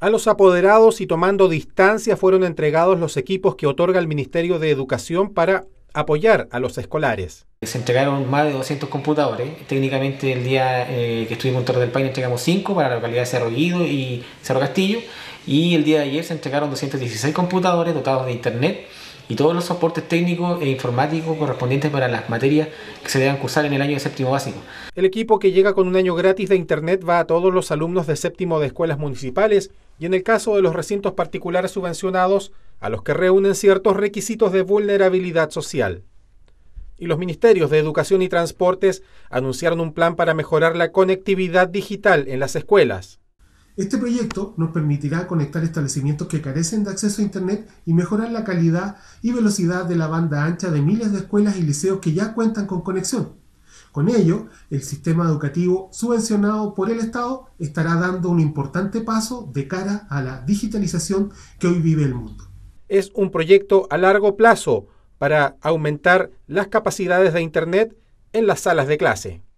A los apoderados y tomando distancia fueron entregados los equipos que otorga el Ministerio de Educación para apoyar a los escolares. Se entregaron más de 200 computadores. Técnicamente el día eh, que estuvimos en Torre del Paine entregamos 5 para la localidad de Cerro Guido y Cerro Castillo. Y el día de ayer se entregaron 216 computadores dotados de internet y todos los soportes técnicos e informáticos correspondientes para las materias que se deben cursar en el año de séptimo básico. El equipo que llega con un año gratis de Internet va a todos los alumnos de séptimo de escuelas municipales y en el caso de los recintos particulares subvencionados, a los que reúnen ciertos requisitos de vulnerabilidad social. Y los ministerios de Educación y Transportes anunciaron un plan para mejorar la conectividad digital en las escuelas. Este proyecto nos permitirá conectar establecimientos que carecen de acceso a Internet y mejorar la calidad y velocidad de la banda ancha de miles de escuelas y liceos que ya cuentan con conexión. Con ello, el sistema educativo subvencionado por el Estado estará dando un importante paso de cara a la digitalización que hoy vive el mundo. Es un proyecto a largo plazo para aumentar las capacidades de Internet en las salas de clase.